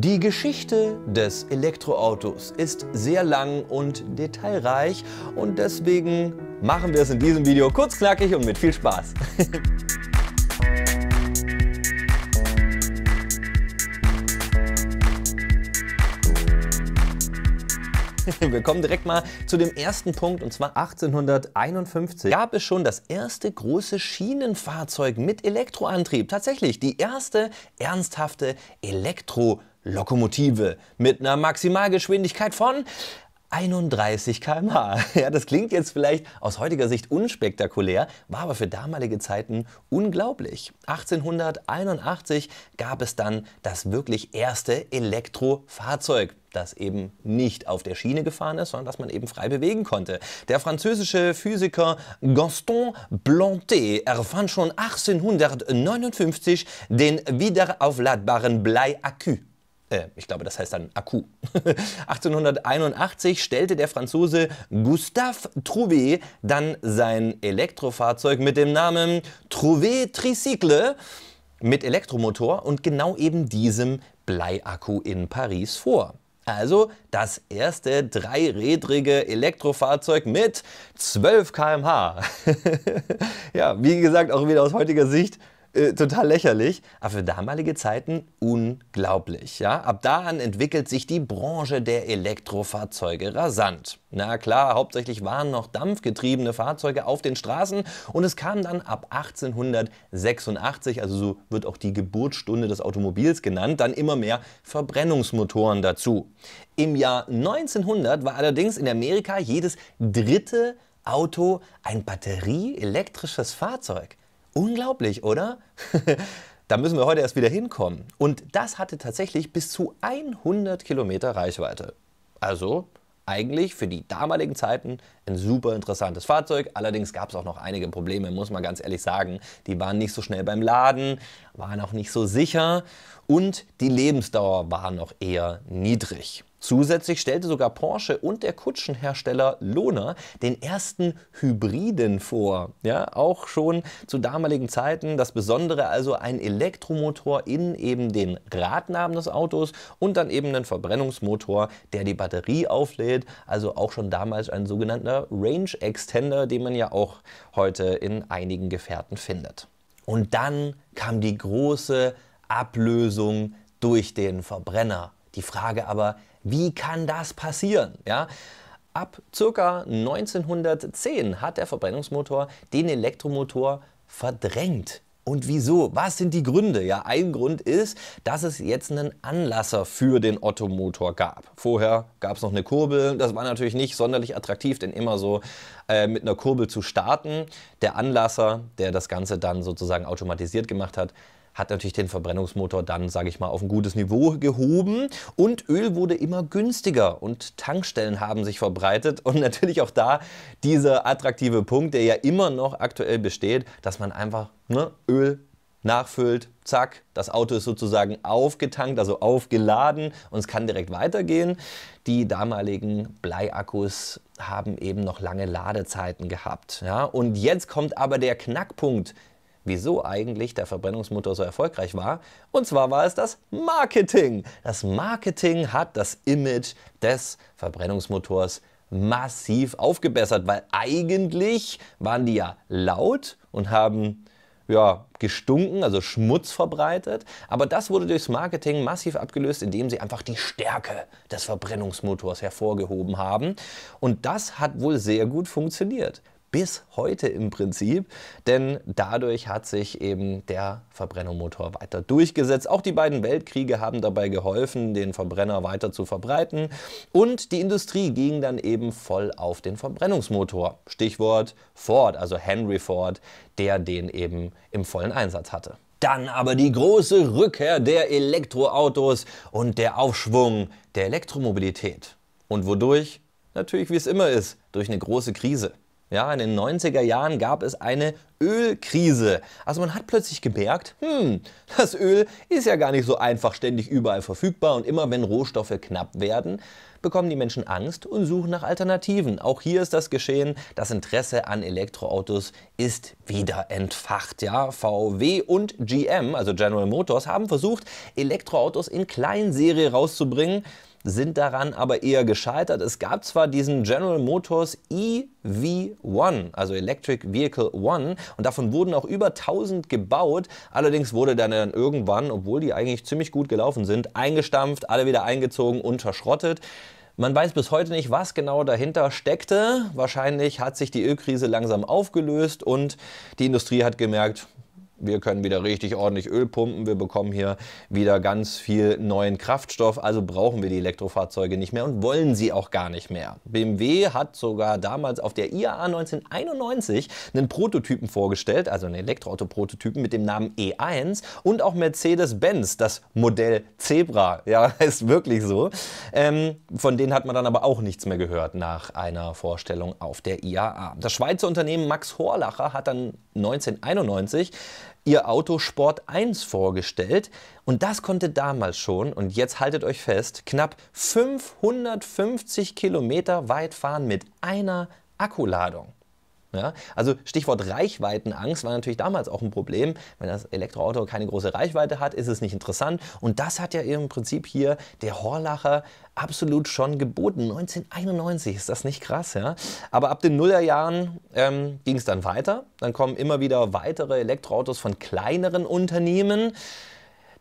Die Geschichte des Elektroautos ist sehr lang und detailreich und deswegen machen wir es in diesem Video kurz, knackig und mit viel Spaß. Wir kommen direkt mal zu dem ersten Punkt und zwar 1851 gab es schon das erste große Schienenfahrzeug mit Elektroantrieb. Tatsächlich die erste ernsthafte Elektroantrieb. Lokomotive mit einer Maximalgeschwindigkeit von 31 km/h. Ja, das klingt jetzt vielleicht aus heutiger Sicht unspektakulär, war aber für damalige Zeiten unglaublich. 1881 gab es dann das wirklich erste Elektrofahrzeug, das eben nicht auf der Schiene gefahren ist, sondern das man eben frei bewegen konnte. Der französische Physiker Gaston Planté erfand schon 1859 den wiederaufladbaren Bleiakku. Äh, ich glaube, das heißt dann Akku. 1881 stellte der Franzose Gustave Trouvé dann sein Elektrofahrzeug mit dem Namen Trouvé Tricycle mit Elektromotor und genau eben diesem Bleiakku in Paris vor. Also das erste dreirädrige Elektrofahrzeug mit 12 km/h. ja, wie gesagt, auch wieder aus heutiger Sicht äh, total lächerlich, aber für damalige Zeiten unglaublich. Ja? Ab da an entwickelt sich die Branche der Elektrofahrzeuge rasant. Na klar, hauptsächlich waren noch dampfgetriebene Fahrzeuge auf den Straßen und es kam dann ab 1886, also so wird auch die Geburtsstunde des Automobils genannt, dann immer mehr Verbrennungsmotoren dazu. Im Jahr 1900 war allerdings in Amerika jedes dritte Auto ein batterieelektrisches Fahrzeug. Unglaublich, oder? da müssen wir heute erst wieder hinkommen. Und das hatte tatsächlich bis zu 100 Kilometer Reichweite. Also eigentlich für die damaligen Zeiten ein super interessantes Fahrzeug. Allerdings gab es auch noch einige Probleme, muss man ganz ehrlich sagen. Die waren nicht so schnell beim Laden, waren auch nicht so sicher und die Lebensdauer war noch eher niedrig. Zusätzlich stellte sogar Porsche und der Kutschenhersteller Lohner den ersten Hybriden vor. Ja, auch schon zu damaligen Zeiten das Besondere also ein Elektromotor in eben den Radnamen des Autos und dann eben einen Verbrennungsmotor, der die Batterie auflädt. Also auch schon damals ein sogenannter Range Extender, den man ja auch heute in einigen Gefährten findet. Und dann kam die große Ablösung durch den Verbrenner. Die Frage aber, wie kann das passieren? Ja? Ab ca. 1910 hat der Verbrennungsmotor den Elektromotor verdrängt. Und wieso? Was sind die Gründe? Ja, ein Grund ist, dass es jetzt einen Anlasser für den Ottomotor gab. Vorher gab es noch eine Kurbel. Das war natürlich nicht sonderlich attraktiv, denn immer so äh, mit einer Kurbel zu starten. Der Anlasser, der das Ganze dann sozusagen automatisiert gemacht hat, hat natürlich den Verbrennungsmotor dann, sage ich mal, auf ein gutes Niveau gehoben und Öl wurde immer günstiger und Tankstellen haben sich verbreitet und natürlich auch da dieser attraktive Punkt, der ja immer noch aktuell besteht, dass man einfach ne, Öl nachfüllt, zack, das Auto ist sozusagen aufgetankt, also aufgeladen und es kann direkt weitergehen. Die damaligen Bleiakkus haben eben noch lange Ladezeiten gehabt. Ja? Und jetzt kommt aber der Knackpunkt, wieso eigentlich der Verbrennungsmotor so erfolgreich war. Und zwar war es das Marketing. Das Marketing hat das Image des Verbrennungsmotors massiv aufgebessert, weil eigentlich waren die ja laut und haben ja, gestunken, also Schmutz verbreitet. Aber das wurde durchs Marketing massiv abgelöst, indem sie einfach die Stärke des Verbrennungsmotors hervorgehoben haben. Und das hat wohl sehr gut funktioniert bis heute im Prinzip, denn dadurch hat sich eben der Verbrennungsmotor weiter durchgesetzt. Auch die beiden Weltkriege haben dabei geholfen, den Verbrenner weiter zu verbreiten und die Industrie ging dann eben voll auf den Verbrennungsmotor. Stichwort Ford, also Henry Ford, der den eben im vollen Einsatz hatte. Dann aber die große Rückkehr der Elektroautos und der Aufschwung der Elektromobilität. Und wodurch? Natürlich, wie es immer ist, durch eine große Krise. Ja, in den 90er Jahren gab es eine Ölkrise. Also man hat plötzlich gemerkt, hm, das Öl ist ja gar nicht so einfach ständig überall verfügbar und immer wenn Rohstoffe knapp werden, bekommen die Menschen Angst und suchen nach Alternativen. Auch hier ist das geschehen. Das Interesse an Elektroautos ist wieder entfacht. Ja, VW und GM, also General Motors, haben versucht, Elektroautos in Kleinserie rauszubringen sind daran aber eher gescheitert. Es gab zwar diesen General Motors EV1, also Electric Vehicle One, und davon wurden auch über 1000 gebaut. Allerdings wurde dann, dann irgendwann, obwohl die eigentlich ziemlich gut gelaufen sind, eingestampft, alle wieder eingezogen und verschrottet. Man weiß bis heute nicht, was genau dahinter steckte. Wahrscheinlich hat sich die Ölkrise langsam aufgelöst und die Industrie hat gemerkt, wir können wieder richtig ordentlich Öl pumpen. Wir bekommen hier wieder ganz viel neuen Kraftstoff. Also brauchen wir die Elektrofahrzeuge nicht mehr und wollen sie auch gar nicht mehr. BMW hat sogar damals auf der IAA 1991 einen Prototypen vorgestellt, also einen Elektroauto-Prototypen mit dem Namen E1 und auch Mercedes-Benz, das Modell Zebra. Ja, ist wirklich so. Ähm, von denen hat man dann aber auch nichts mehr gehört nach einer Vorstellung auf der IAA. Das Schweizer Unternehmen Max Horlacher hat dann 1991 ihr Auto Sport 1 vorgestellt. Und das konnte damals schon, und jetzt haltet euch fest, knapp 550 Kilometer weit fahren mit einer Akkuladung. Ja? Also Stichwort Reichweitenangst war natürlich damals auch ein Problem. Wenn das Elektroauto keine große Reichweite hat, ist es nicht interessant. Und das hat ja im Prinzip hier der Horlacher absolut schon geboten. 1991 ist das nicht krass, ja? Aber ab den Nullerjahren ähm, ging es dann weiter. Dann kommen immer wieder weitere Elektroautos von kleineren Unternehmen.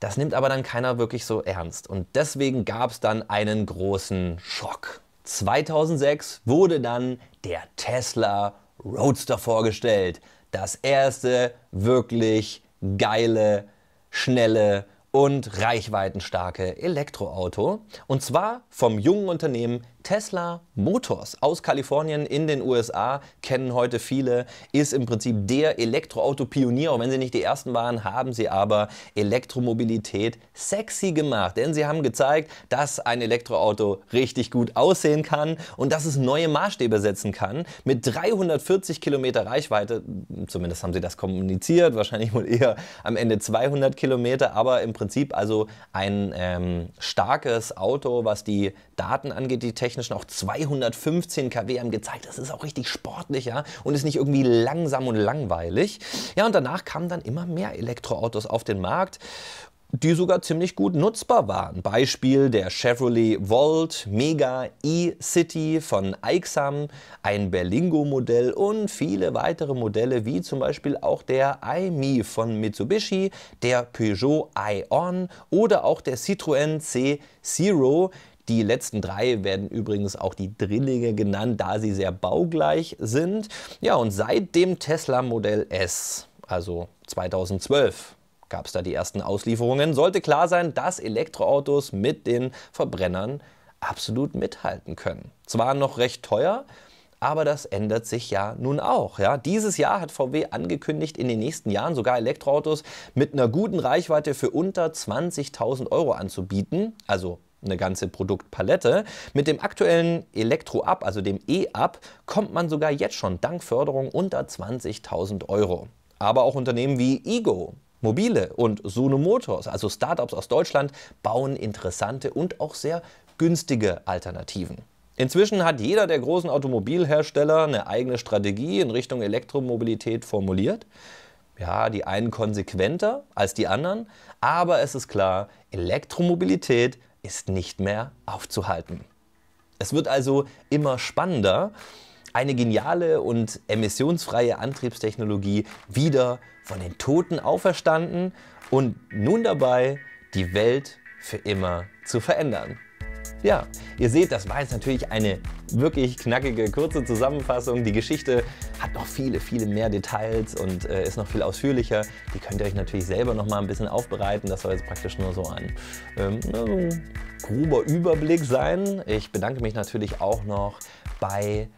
Das nimmt aber dann keiner wirklich so ernst. Und deswegen gab es dann einen großen Schock. 2006 wurde dann der Tesla Roadster vorgestellt. Das erste wirklich geile, schnelle und reichweitenstarke Elektroauto. Und zwar vom jungen Unternehmen Tesla Motors aus Kalifornien in den USA kennen heute viele, ist im Prinzip der Elektroauto-Pionier. Auch wenn sie nicht die ersten waren, haben sie aber Elektromobilität sexy gemacht. Denn sie haben gezeigt, dass ein Elektroauto richtig gut aussehen kann und dass es neue Maßstäbe setzen kann. Mit 340 Kilometer Reichweite, zumindest haben sie das kommuniziert, wahrscheinlich wohl eher am Ende 200 Kilometer, aber im Prinzip also ein ähm, starkes Auto, was die Daten angeht, die Technik technischen auch 215 kW haben gezeigt. Das ist auch richtig sportlich, ja, und ist nicht irgendwie langsam und langweilig. Ja, und danach kamen dann immer mehr Elektroautos auf den Markt die sogar ziemlich gut nutzbar waren. Beispiel der Chevrolet Volt, Mega, E-City von Aixam, ein Berlingo-Modell und viele weitere Modelle, wie zum Beispiel auch der iMi von Mitsubishi, der Peugeot Ion oder auch der Citroën C Zero, die letzten drei werden übrigens auch die Drillinge genannt, da sie sehr baugleich sind. Ja, und seit dem Tesla Modell S, also 2012, gab es da die ersten Auslieferungen, sollte klar sein, dass Elektroautos mit den Verbrennern absolut mithalten können. Zwar noch recht teuer, aber das ändert sich ja nun auch. Ja. Dieses Jahr hat VW angekündigt, in den nächsten Jahren sogar Elektroautos mit einer guten Reichweite für unter 20.000 Euro anzubieten. Also eine ganze Produktpalette. Mit dem aktuellen Elektro-Up, also dem E-Up, kommt man sogar jetzt schon dank Förderung unter 20.000 Euro. Aber auch Unternehmen wie Ego, Mobile und Suno Motors, also Startups aus Deutschland, bauen interessante und auch sehr günstige Alternativen. Inzwischen hat jeder der großen Automobilhersteller eine eigene Strategie in Richtung Elektromobilität formuliert. Ja, die einen konsequenter als die anderen, aber es ist klar, Elektromobilität ist nicht mehr aufzuhalten. Es wird also immer spannender, eine geniale und emissionsfreie Antriebstechnologie wieder von den Toten auferstanden und nun dabei, die Welt für immer zu verändern. Ja, ihr seht, das war jetzt natürlich eine wirklich knackige, kurze Zusammenfassung. Die Geschichte hat noch viele, viele mehr Details und äh, ist noch viel ausführlicher. Die könnt ihr euch natürlich selber noch mal ein bisschen aufbereiten. Das soll jetzt praktisch nur so ein ähm, grober Überblick sein. Ich bedanke mich natürlich auch noch bei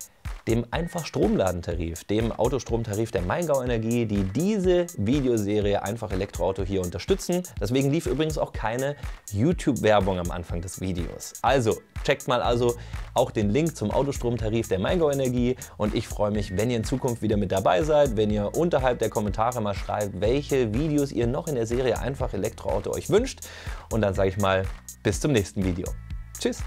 dem einfach Stromladentarif, dem Autostromtarif der Maingau Energie, die diese Videoserie Einfach Elektroauto hier unterstützen. Deswegen lief übrigens auch keine YouTube-Werbung am Anfang des Videos. Also checkt mal also auch den Link zum Autostromtarif der Maingau Energie und ich freue mich, wenn ihr in Zukunft wieder mit dabei seid, wenn ihr unterhalb der Kommentare mal schreibt, welche Videos ihr noch in der Serie Einfach Elektroauto euch wünscht und dann sage ich mal bis zum nächsten Video. Tschüss!